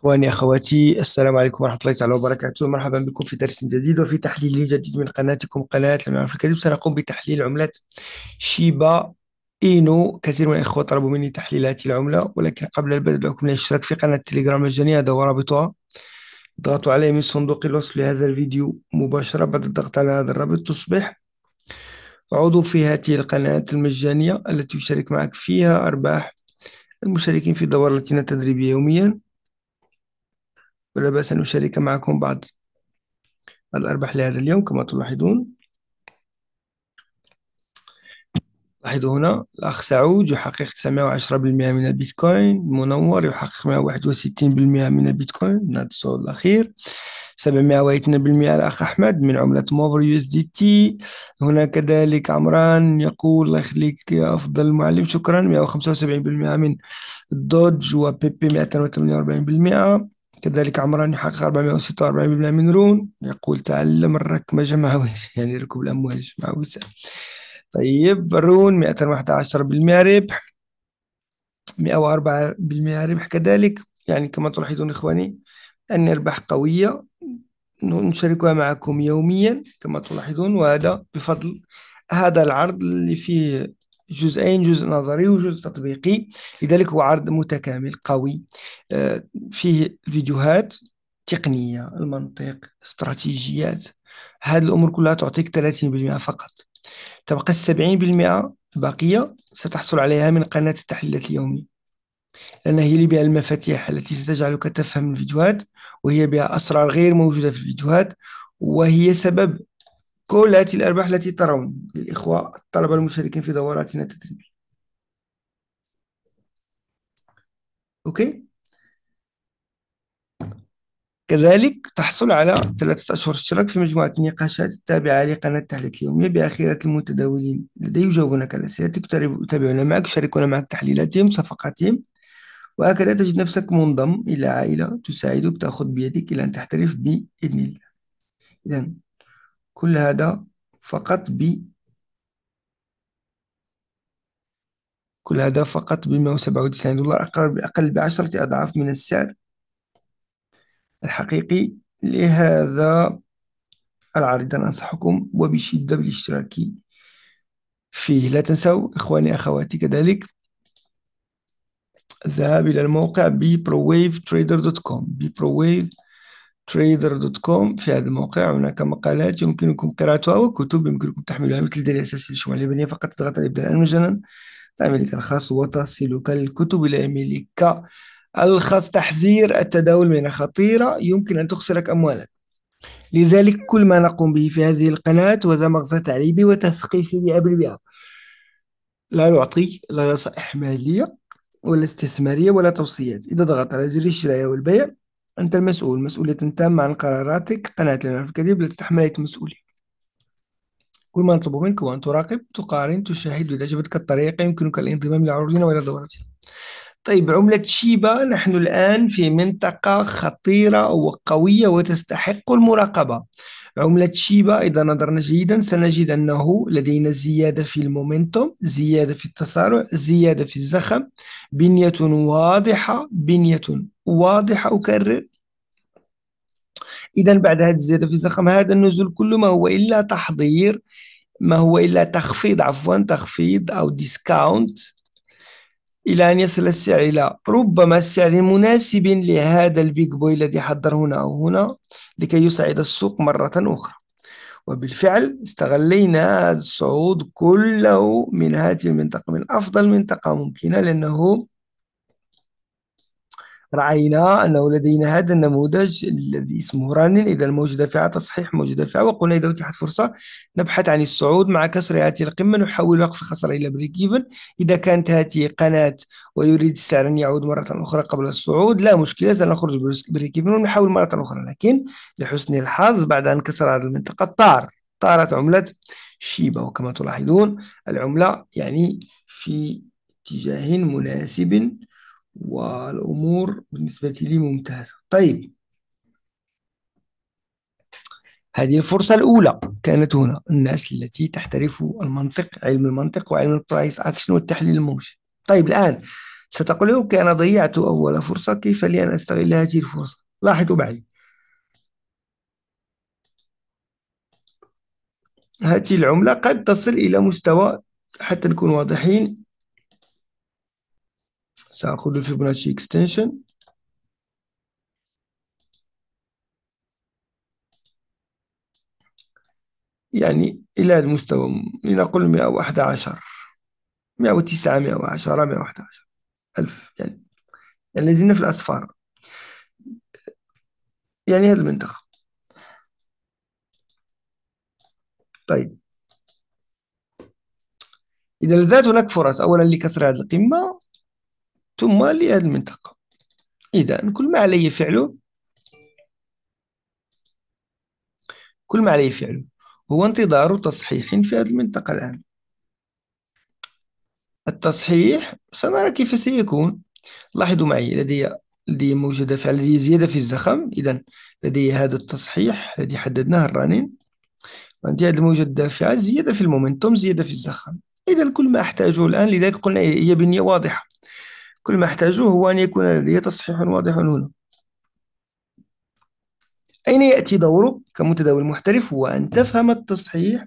اخواني اخواتي السلام عليكم ورحمه الله تعالى وبركاته مرحبا بكم في درس جديد وفي تحليل جديد من قناتكم قناه لم نعرف الكذب سنقوم بتحليل عمله شيبا اينو كثير من الاخوه طلبوا مني تحليل هذه العمله ولكن قبل البدء ادعوكم للاشتراك في قناه التليجرام المجانيه هذا هو رابطها اضغطوا عليه من صندوق الوصف لهذا الفيديو مباشره بعد الضغط على هذا الرابط تصبح عضو في هذه القناه المجانيه التي يشارك معك فيها ارباح المشاركين في الدورة التي يوميا ولا بأس أن أشارك معكم بعض الأرباح لهذا اليوم كما تلاحظون لاحظوا هنا الأخ سعود يحقق 910% من البيتكوين منور يحقق 161% من البيتكوين هذا الصوت الأخير 702% الأخ أحمد من عملة موفر يو اس دي تي هنا كذلك عمران يقول الله يخليك يا أفضل معلم شكرا 175% من الدوج وبيبي 248% كذلك عمران يحقق 446% من رون يقول تعلم الركمة مع يعني ركوب الأمواج مع طيب رون 111% ربح 104% ربح كذلك يعني كما تلاحظون إخواني أن الأرباح قوية نشاركها معكم يوميا كما تلاحظون وهذا بفضل هذا العرض اللي فيه جزئين جزء نظري وجزء تطبيقي لذلك هو عرض متكامل قوي آه، فيه فيديوهات تقنية المنطق استراتيجيات هذه الأمور كلها تعطيك 30% فقط تبقى 70% الباقية ستحصل عليها من قناة التحليلات اليومية لأن هي اللي بها المفاتيح التي ستجعلك تفهم الفيديوهات وهي بها أسرار غير موجودة في الفيديوهات وهي سبب كل هذه الأرباح التي ترون للإخوة الطلبة المشاركين في دوراتنا التدريبية أوكي كذلك تحصل على ثلاثة أشهر اشتراك في مجموعة النقاشات التابعة لقناة التحليل اليومية بأخيرة المتداولين لدي يجاوبونك على أسئلتك يتابعون معك يشاركون معك تحليلاتهم صفقاتهم وهكذا تجد نفسك منضم إلى عائلة تساعدك تأخذ بيدك إلى أن تحترف بإذن الله إذا كل هذا فقط ب كل هذا فقط ب 197 دولار أقرب أقل بعشرة أضعاف من السعر الحقيقي لهذا العرض أنصحكم وبشدة بالاشتراك فيه لا تنسوا إخواني أخواتي كذلك الذهاب إلى الموقع ببروWaveTrader.com ببروWave كوم في هذا الموقع هناك مقالات يمكنكم قراءتها وكتب يمكنكم تحميلها مثل دليل أساسي للشمال اليابانية فقط تضغط على إبداء مجانا تعمل الخاص وتصلك الكتب إلى إيميلك الخاص تحذير التداول من خطيرة يمكن أن تخسرك أموالك لذلك كل ما نقوم به في هذه القناة هو مغزى تعليمي وتثقيفي بأبربئة لا نعطي لا نصائح مالية ولا استثمارية ولا توصيات إذا ضغط على زر الشراء والبيع أنت المسؤول مسؤولية تام عن قراراتك لنا في الكذب التي تحمل المسؤولية كل ما نطلب منك هو أن تراقب تقارن تشاهد إذا عجبتك الطريقة يمكنك الانضمام لعروضنا وإلى دورتنا طيب عملة شيبا نحن الآن في منطقة خطيرة وقوية وتستحق المراقبة عملة شيبا إذا نظرنا جيدا سنجد أنه لدينا زيادة في المومنتوم زيادة في التسارع زيادة في الزخم بنية واضحة بنية واضحة أكرر إذا بعد هذه الزيادة في الزخم هذا النزول كله ما هو إلا تحضير ما هو إلا تخفيض عفوا تخفيض أو ديسكاونت إلى أن يصل السعر إلى ربما السعر مناسب لهذا البيج بوي الذي حضر هنا أو هنا لكي يصعد السوق مرة أخرى وبالفعل استغلينا هذا الصعود كله من هذه المنطقة من أفضل منطقة ممكنة لأنه رأينا أنه لدينا هذا النموذج الذي اسمه رانين إذا الموجودة فيها تصحيح موجودة فيها وقلنا إذا اتاحت فرصة نبحث عن الصعود مع كسر هذه القمة نحول وقف الخسارة إلى بريك إيفن إذا كانت هذه قناة ويريد السعر أن يعود مرة أخرى قبل الصعود لا مشكلة سنخرج بريك إيفن ونحاول مرة أخرى لكن لحسن الحظ بعد أن كسر هذه المنطقة طار طارت عملة شيبا وكما تلاحظون العملة يعني في اتجاه مناسب والأمور بالنسبة لي ممتازة طيب هذه الفرصة الأولى كانت هنا الناس التي تحترف المنطق علم المنطق وعلم البرايس أكشن والتحليل الموجي طيب الآن ستقول لهم كان أنا ضيعت أول فرصة كيف لي أن أستغل هذه الفرصة لاحظوا معي هذه العملة قد تصل إلى مستوى حتى نكون واضحين سأخذ الفيبوناتشي اكستنشن يعني إلى المستوى لنقل 111 109 110 111 ألف يعني يعني لازلنا في الأصفار يعني هذا المنطقة طيب إذا لازالت هناك فرص أولا لكسر هذه القمة ثم لهذه المنطقة إذا كل ما علي فعله كل ما علي فعله هو انتظار تصحيح في هذه المنطقة الآن التصحيح سنرى كيف سيكون لاحظوا معي لدي لدي موجودة فعل لدي زيادة في الزخم إذا لدي هذا التصحيح الذي حددناه الرنين عندي هذا الموجود الدافعة زيادة في المومنتوم زيادة في الزخم إذا كل ما أحتاجه الآن لذلك قلنا هي بنية واضحة كل ما احتاجوه هو أن يكون لدي تصحيح واضح هنا أين يأتي دورك كمتداول محترف هو أن تفهم التصحيح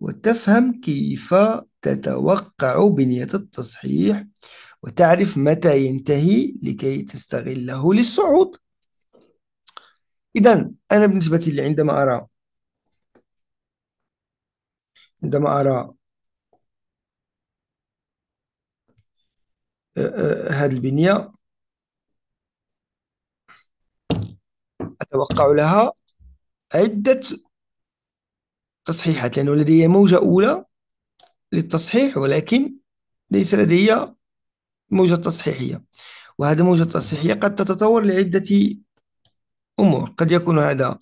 وتفهم كيف تتوقع بنية التصحيح وتعرف متى ينتهي لكي تستغله للصعود إذا أنا بالنسبة لي عندما أرى عندما أرى هذه البنية أتوقع لها عدة تصحيحات لأنه لدي موجة أولى للتصحيح ولكن ليس لدي موجة تصحيحية وهذه الموجة التصحيحية قد تتطور لعدة أمور قد يكون هذا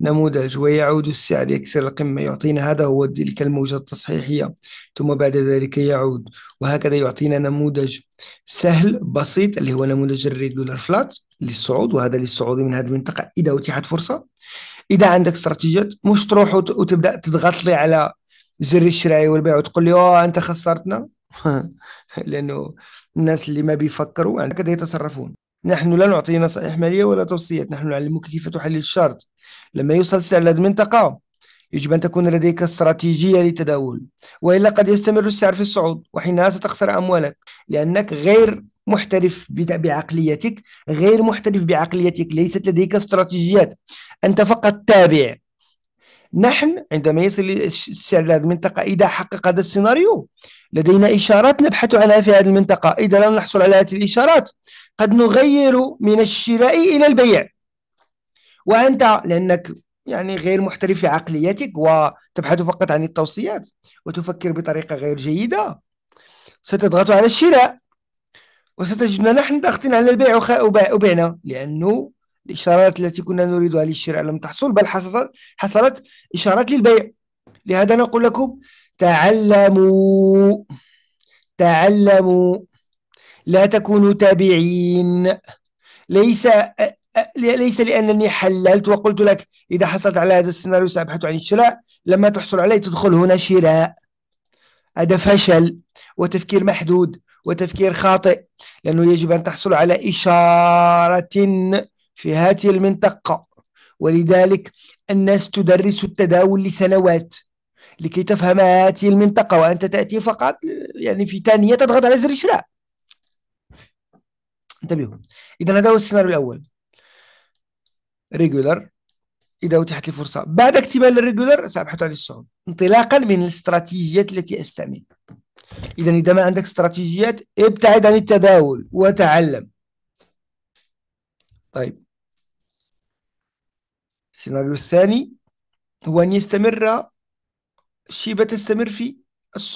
نموذج ويعود السعر يكسر القمة يعطينا هذا هو تلك الموجة التصحيحية ثم بعد ذلك يعود وهكذا يعطينا نموذج سهل بسيط اللي هو نموذج الريجولار فلات للصعود وهذا للصعود من هذه المنطقة إذا أتيحت فرصة إذا عندك استراتيجيات مش تروح وتبدأ تضغط لي على زر الشراء والبيع وتقول لي أوه أنت خسرتنا لأنه الناس اللي ما بيفكروا هكذا يتصرفون نحن لا نعطي نصائح مالية ولا توصيات نحن نعلمك كيف تحلل الشرط لما يوصل سعر لدى المنطقة يجب أن تكون لديك استراتيجية للتداول وإلا قد يستمر السعر في الصعود وحينها ستخسر أموالك لأنك غير محترف بعقليتك غير محترف بعقليتك ليست لديك استراتيجيات أنت فقط تابع نحن عندما يصل السعر لهذه المنطقة إذا حقق هذا السيناريو لدينا إشارات نبحث عنها في هذه المنطقة إذا لم نحصل على هذه الإشارات قد نغير من الشراء إلى البيع وأنت لأنك يعني غير محترف في عقليتك وتبحث فقط عن التوصيات وتفكر بطريقة غير جيدة ستضغط على الشراء وستجدنا نحن ضاغطين على البيع وبعنا لأنه الإشارات التي كنا نريدها للشراء لم تحصل بل حصلت حصلت إشارات للبيع لهذا نقول لكم تعلموا تعلموا لا تكونوا تابعين ليس ليس لأنني حللت وقلت لك إذا حصلت على هذا السيناريو سأبحث عن الشراء لما تحصل عليه تدخل هنا شراء هذا فشل وتفكير محدود وتفكير خاطئ لأنه يجب أن تحصل على إشارة في هذه المنطقة ولذلك الناس تدرس التداول لسنوات لكي تفهم هذه المنطقة وأنت تأتي فقط يعني في ثانية تضغط على زر الشراء انتبهوا إذا هذا هو السيناريو الأول ريجولار إذا أتيحت لي فرصة بعد اكتمال الريجولار سأبحث عن الصعود انطلاقا من الاستراتيجيات التي أستعمل إذا إذا ما عندك استراتيجيات ابتعد عن التداول وتعلم طيب السيناريو الثاني هو أن يستمر شيبة تستمر في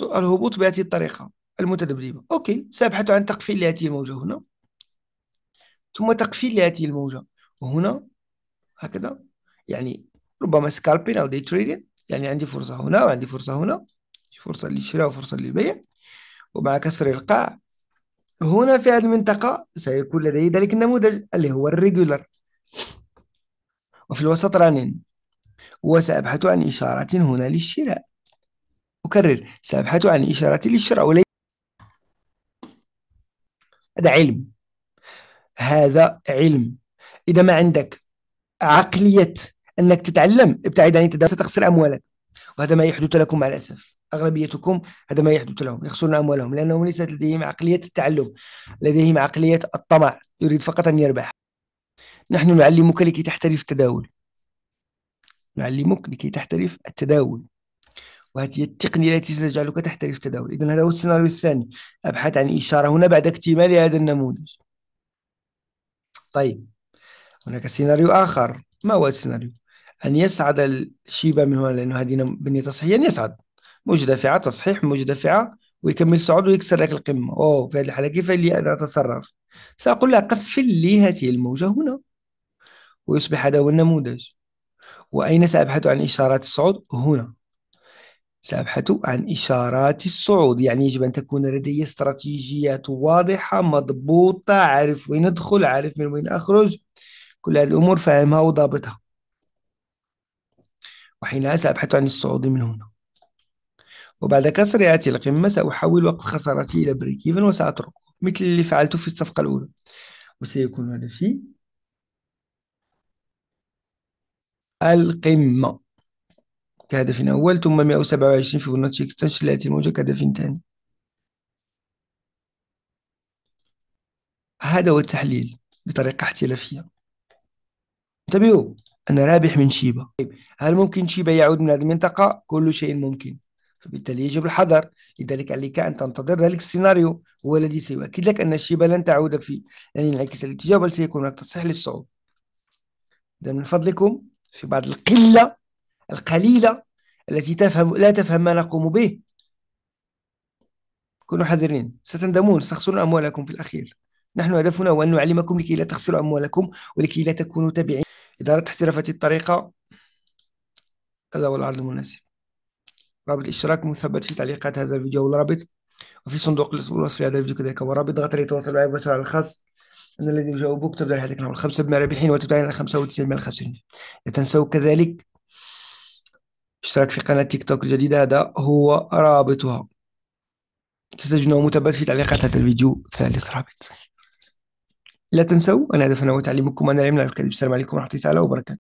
الهبوط بهذه الطريقة المتذبذبة أوكي سأبحث عن تقفيل لهذه الموجة هنا ثم تقفيل لهذه الموجة وهنا هكذا يعني ربما سكالبين أو دي تريدين يعني عندي فرصة هنا وعندي فرصة هنا فرصة للشراء وفرصة للبيع ومع كسر القاع هنا في هذه المنطقة سيكون لدي ذلك النموذج اللي هو الريجولر وفي الوسط رنين وسأبحث عن إشارة هنا للشراء أكرر سأبحث عن إشارة للشراء ولي... هذا علم هذا علم إذا ما عندك عقلية أنك تتعلم ابتعد عن التدريس ستخسر أموالك وهذا ما يحدث لكم مع الأسف أغلبيتكم هذا ما يحدث لهم يخسرون أموالهم لأنهم ليست لديهم عقلية التعلم لديهم عقلية الطمع يريد فقط أن يربح نحن نعلمك لكي تحترف التداول نعلمك لكي تحترف التداول وهذه التقنية التي ستجعلك تحترف التداول إذا هذا هو السيناريو الثاني أبحث عن إشارة هنا بعد اكتمال هذا النموذج طيب هناك سيناريو آخر ما هو السيناريو أن يسعد الشيبة من هنا لأنه هذه بنية تصحيح يعني يسعد مجدفعة تصحيح مجدفعة ويكمل صعود ويكسر لك القمة أوه في هذه الحالة كيف لي أن أتصرف سأقول لها قفل لي هذه الموجة هنا ويصبح هذا هو النموذج وأين سأبحث عن إشارات الصعود هنا سأبحث عن إشارات الصعود يعني يجب أن تكون لدي استراتيجيات واضحة مضبوطة عارف وين أدخل عارف من وين أخرج كل هذه الأمور فاهمها وضابطها وحينها سأبحث عن الصعود من هنا وبعد كسر هذه القمة سأحول وقف خسارتي إلى بريك إيفن وسأتركه مثل اللي فعلته في الصفقة الأولى وسيكون هدفي القمة كهدف أول ثم 127 في فيبوناتشي اكستنشن لأتي الموجة كهدف ثاني هذا هو التحليل بطريقة احترافية انتبهوا أنا رابح من شيبة طيب هل ممكن شيبة يعود من هذه المنطقة؟ كل شيء ممكن فبالتالي يجب الحذر لذلك عليك أن تنتظر ذلك السيناريو هو الذي سيؤكد لك أن الشيبة لن تعود في لن يعني ينعكس الاتجاه بل سيكون هناك تصحيح للصعود إذا من فضلكم في بعض القلة القليلة التي تفهم لا تفهم ما نقوم به كونوا حذرين ستندمون ستخسرون أموالكم في الأخير نحن هدفنا هو أن نعلمكم لكي لا تخسروا أموالكم ولكي لا تكونوا تابعين إدارة احترافات الطريقة هذا هو العرض المناسب رابط الاشتراك مثبت في تعليقات هذا الفيديو والرابط وفي صندوق الوصف لهذا الفيديو كذلك ورابط ضغط ليتواصل معي مباشرة الخاص أنا الذي يجاوبك تبدأ رحلتك نحو الخمسة من الرابحين وتتعين خمسة وتسعين من الخاسرين لا تنسوا كذلك اشتراك في قناة تيك توك الجديدة هذا هو رابطها تسجنه مثبت في تعليقات هذا الفيديو ثالث رابط لا تنسوا أن هدفنا هو تعليمكم أنا لا يمنع الكذب السلام عليكم ورحمة الله تعالى وبركاته